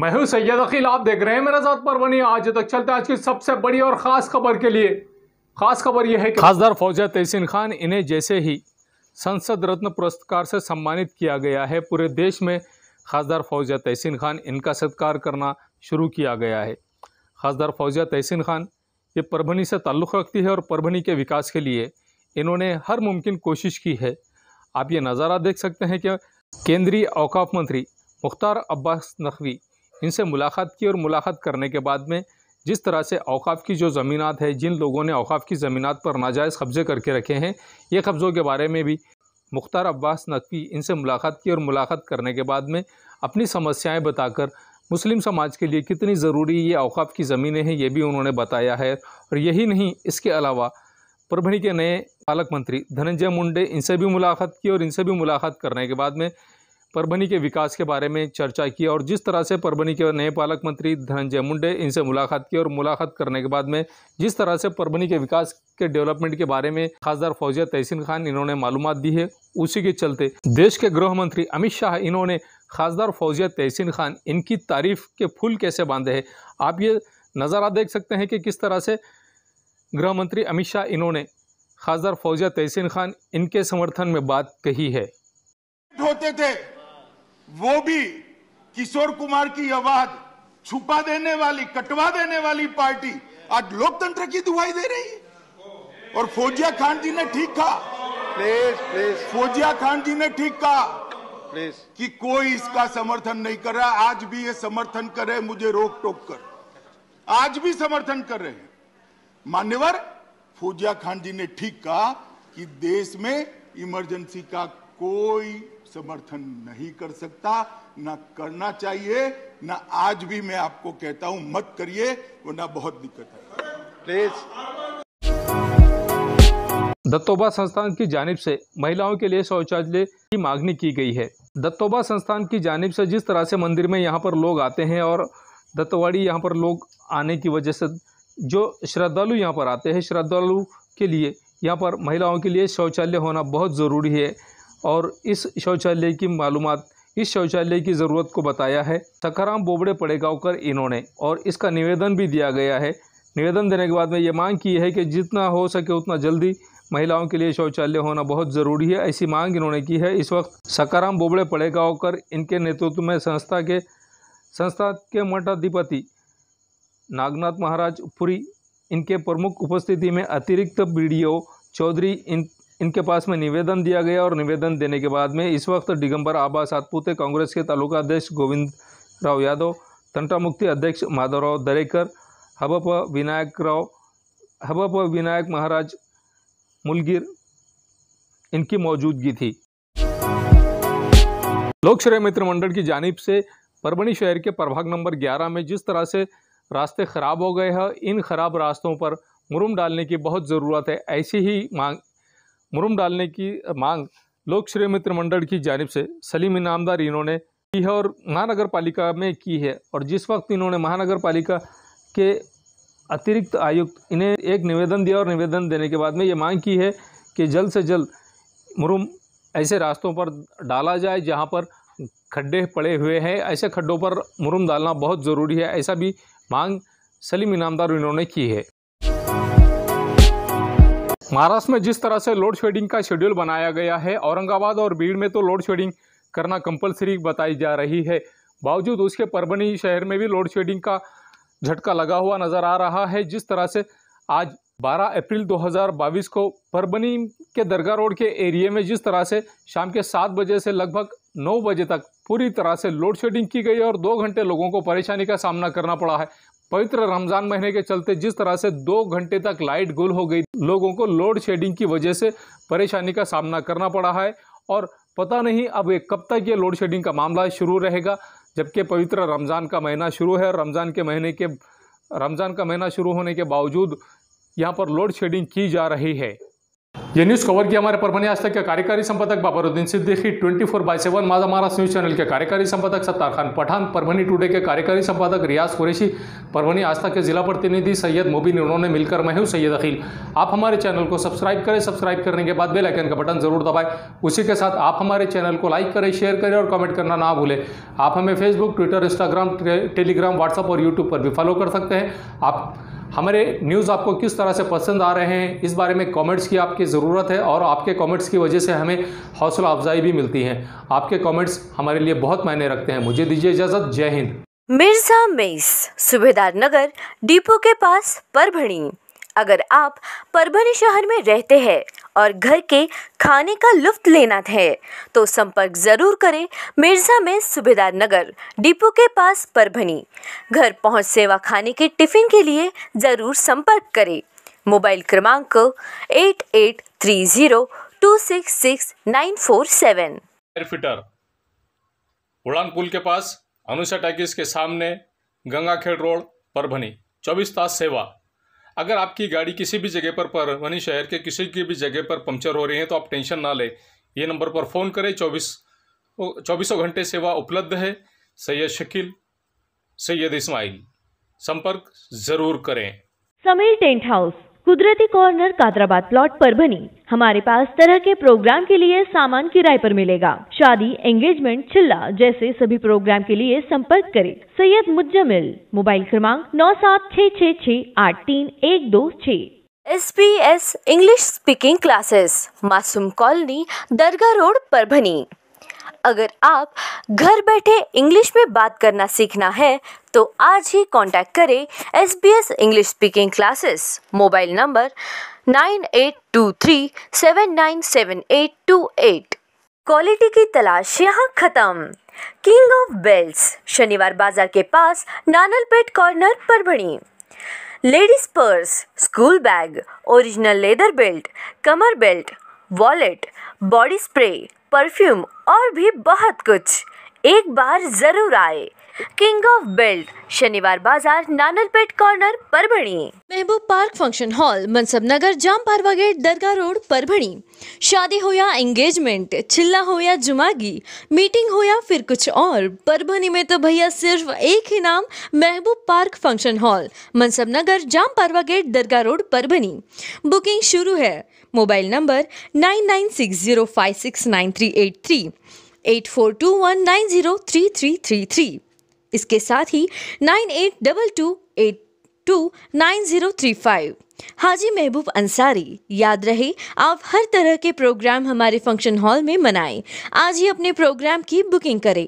मैं हूं सैयद अखिल आप देख रहे हैं मेरा साथ परवनी आज तक चलते आज की सबसे बड़ी और ख़ास खबर के लिए खास खबर यह है कि खासदार फौजा तहसीन खान इन्हें जैसे ही संसद रत्न पुरस्कार से सम्मानित किया गया है पूरे देश में खासदार फौजा तहसीन खान इनका सत्कार करना शुरू किया गया है खासदार फौजा तहसीन खान ये परभनी से ताल्लुक़ रखती है और परभनी के विकास के लिए इन्होंने हर मुमकिन कोशिश की है आप ये नज़ारा देख सकते हैं कि केंद्रीय अवकाफ मंत्री मुख्तार अब्बास नकवी इनसे मुलाकात की और मुलाकात करने के बाद में जिस तरह से अवकाफ़ की जो ज़मीनात है जिन लोगों ने अवकाफ़ की ज़मीनात पर नाजायज़ कब्ज़े करके रखे हैं ये कब्ज़ों के बारे में भी मुख्तार अब्बास नकवी इनसे मुलाकात की और मुलाकात करने के बाद में अपनी समस्याएं बताकर मुस्लिम समाज के लिए कितनी ज़रूरी ये अवकाफ़ की ज़मीनें हैं ये भी उन्होंने बताया है और यही नहीं इसके अलावा परभणी के नए पालक मंत्री धनंजय मुंडे इनसे भी मुलाकात की और इनसे भी मुलाकात करने के बाद में परभनी के विकास के बारे में चर्चा की और जिस तरह से परभनी के नए पालक मंत्री धनंजय मुंडे इनसे मुलाकात की और मुलाकात करने के बाद में जिस तरह से परभनी के विकास के डेवलपमेंट के बारे में खासदार फौजिया तहसीन खान इन्होंने मालूम दी है उसी के चलते देश के गृह मंत्री अमित शाह इन्होंने खासदार फौजिया तहसीन खान इनकी तारीफ के फूल कैसे बांधे है आप ये नज़ारा देख सकते हैं कि किस तरह से गृह मंत्री अमित शाह इन्होंने खासदार फौजिया तहसीन खान इनके समर्थन में बात कही है होते थे वो भी किशोर कुमार की आवाज छुपा देने वाली कटवा देने वाली पार्टी आज लोकतंत्र की दुहाई दे रही है और फौजिया खान जी ने ठीक कहा प्लीज प्लीज फौजिया खान जी ने ठीक कहा प्लीज कि कोई इसका समर्थन नहीं कर रहा आज भी ये समर्थन करे मुझे रोक टोक कर आज भी समर्थन कर रहे हैं मान्यवर फौजिया खान जी ने ठीक कहा कि देश में इमरजेंसी का कोई समर्थन नहीं कर सकता ना करना चाहिए ना आज भी मैं आपको कहता हूं मत करिए वरना बहुत दिक्कत है प्लीज दत्तोबा संस्थान की जानिब से महिलाओं के लिए शौचालय की मांगनी की गई है दत्तोबा संस्थान की जानिब से जिस तरह से मंदिर में यहाँ पर लोग आते हैं और दत्तवाड़ी यहाँ पर लोग आने की वजह से जो श्रद्धालु यहाँ पर आते हैं श्रद्धालु के लिए यहाँ पर महिलाओं के लिए शौचालय होना बहुत ज़रूरी है और इस शौचालय की मालूम इस शौचालय की ज़रूरत को बताया है सखाराम बोबड़े कर इन्होंने और इसका निवेदन भी दिया गया है निवेदन देने के बाद में ये मांग की है कि जितना हो सके उतना जल्दी महिलाओं के लिए शौचालय होना बहुत ज़रूरी है ऐसी मांग इन्होंने की है इस वक्त सकाराम बोबड़े कर इनके नेतृत्व में संस्था के संस्था के मठाधिपति नागनाथ महाराज पुरी इनके प्रमुख उपस्थिति में अतिरिक्त बी चौधरी इन इनके पास में निवेदन दिया गया और निवेदन देने के बाद में इस वक्त दिगंबर आबा सातपुते कांग्रेस के तालुका अध्यक्ष गोविंद राव यादव तंटा मुक्ति अध्यक्ष माधवराव दरेकर हबप विनायक राव हबप विनायक महाराज मुलगिर इनकी मौजूदगी थी लोकश्रय मित्र मंडल की जानिब से परभणी शहर के प्रभाग नंबर 11 में जिस तरह से रास्ते खराब हो गए हैं इन खराब रास्तों पर मुरुम डालने की बहुत ज़रूरत है ऐसी ही मांग मुरुम डालने की मांग लोक श्रेय मित्र मंडल की जानब से सलीम इनामदार इन्होंने की है और महानगर पालिका में की है और जिस वक्त इन्होंने महानगर पालिका के अतिरिक्त आयुक्त इन्हें एक निवेदन दिया और निवेदन देने के बाद में ये मांग की है कि जल्द से जल्द मुरुम ऐसे रास्तों पर डाला जाए जहाँ पर खड्डे पड़े हुए हैं ऐसे खड्डों पर मुरुम डालना बहुत ज़रूरी है ऐसा भी मांग सलीम इनामदार इन्होंने की है महाराष्ट्र में जिस तरह से लोड शेडिंग का शेड्यूल बनाया गया है औरंगाबाद और भीड़ में तो लोड शेडिंग करना कंपलसरी बताई जा रही है बावजूद उसके परभणी शहर में भी लोड शेडिंग का झटका लगा हुआ नज़र आ रहा है जिस तरह से आज 12 अप्रैल 2022 को परभणी के दरगाह रोड के एरिए में जिस तरह से शाम के सात बजे से लगभग नौ बजे तक पूरी तरह से लोड शेडिंग की गई और दो घंटे लोगों को परेशानी का सामना करना पड़ा है पवित्र रमजान महीने के चलते जिस तरह से दो घंटे तक लाइट गुल हो गई लोगों को लोड शेडिंग की वजह से परेशानी का सामना करना पड़ा है और पता नहीं अब ये कब तक ये लोड शेडिंग का मामला शुरू रहेगा जबकि पवित्र रमज़ान का महीना शुरू है और रमज़ान के महीने के रमज़ान का महीना शुरू होने के बावजूद यहाँ पर लोड शेडिंग की जा रही है ये न्यूज़ कवर किया हमारे परभनी आज तक के कार्यकारी संपादक Babaruddin Siddiqui 24 four by seven Majha Maharashtra news channel के कार्यकारी संपादक सत्तार खान पठान परभनी टुडे के कार्यकारी संपादक रियाज कुरेशी परभनी आज तक के जिला प्रतिनिधि सैयद मोबिन उन्होंने मिलकर मैं हूँ सैयद अखिल आप हमारे चैनल को सब्सक्राइब करें सब्सक्राइब करने के बाद बेलाइकन का बटन जरूर दबाए उसी के साथ आप हमारे चैनल को लाइक करें शेयर करें और कमेंट करना ना भूलें आप हमें Facebook Twitter Instagram Telegram WhatsApp और यूट्यूब पर भी फॉलो कर सकते हैं आप हमारे न्यूज़ आपको किस तरह से पसंद आ रहे हैं इस बारे में कमेंट्स की आपकी ज़रूरत है और आपके कमेंट्स की वजह से हमें हौसला अफजाई भी मिलती है आपके कमेंट्स हमारे लिए बहुत मायने रखते हैं मुझे दीजिए इजाज़त जय हिंद मिर्ज़ा मेस सुबेदार नगर डिपो के पास परभणी अगर आप परभणी शहर में रहते हैं और घर के खाने का लुफ्त लेना है तो संपर्क ज़रूर करें मिर्ज़ा में सुबेदार नगर डिपो के पास परभनी घर पहुंच सेवा खाने के टिफ़िन के लिए ज़रूर संपर्क करें मोबाइल क्रमांक eight eight three zero two six six nine four seven fitter Udan Pul के पास अनुषा टैक्स के सामने गंगाखेड़ रोड परभनी चौबीस तास सेवा अगर आपकी गाड़ी किसी भी जगह पर पर परवनी शहर के किसी की भी जगह पर पंक्चर हो रही है तो आप टेंशन ना लें ये नंबर पर फ़ोन करें चौबीस चौबीसों घंटे सेवा उपलब्ध है सैयद शकील सैयद इस्माइल संपर्क ज़रूर करें Sameer tent house Kudrati corner Kadrabad plot पर बनी हमारे पास तरह के प्रोग्राम के लिए सामान किराए पर मिलेगा शादी एंगेजमेंट चिल्ला जैसे सभी प्रोग्राम के लिए संपर्क करें सैयद मुज्जमिल मोबाइल क्रमांक नौ सात छः छः छः आठ तीन एक दो छः S P S English speaking classes Masoom colony Dargah road पर बनी अगर आप घर बैठे इंग्लिश में बात करना सीखना है तो आज ही कांटेक्ट करें S B S English speaking classes mobile number nine eight two three seven nine seven eight two eight quality की तलाश यहाँ ख़त्म किंग ऑफ बेल्ट शनिवार बाजार के पास नानल पेट कॉर्नर पर बनी ladies purse school bag original leather belt कमर belt wallet body spray perfume और भी बहुत कुछ एक बार जरूर आए किंग ऑफ बेल्ट शनिवार बाजार नानलपेट corner Parbhani Mehboob park function hall Mansab Nagar Jam Parva gate Dargah road Parbhani शादी हो या एंगेजमेंट चिल्ला हो या जुमागी मीटिंग हो या फिर कुछ और परभणी में तो भैया सिर्फ एक ही नाम Mehboob park function hall Mansab Nagar Jam Parva gate Dargah road Parbhani booking शुरू है mobile number nine nine six zero five six nine three eight three eight four two one nine zero three three three three इसके साथ ही nine eight double two eight two nine zero three five Haji Mehboob Ansari याद रहे आप हर तरह के programme हमारे function hall में मनाएं आज ही अपने प्रोग्राम की बुकिंग करें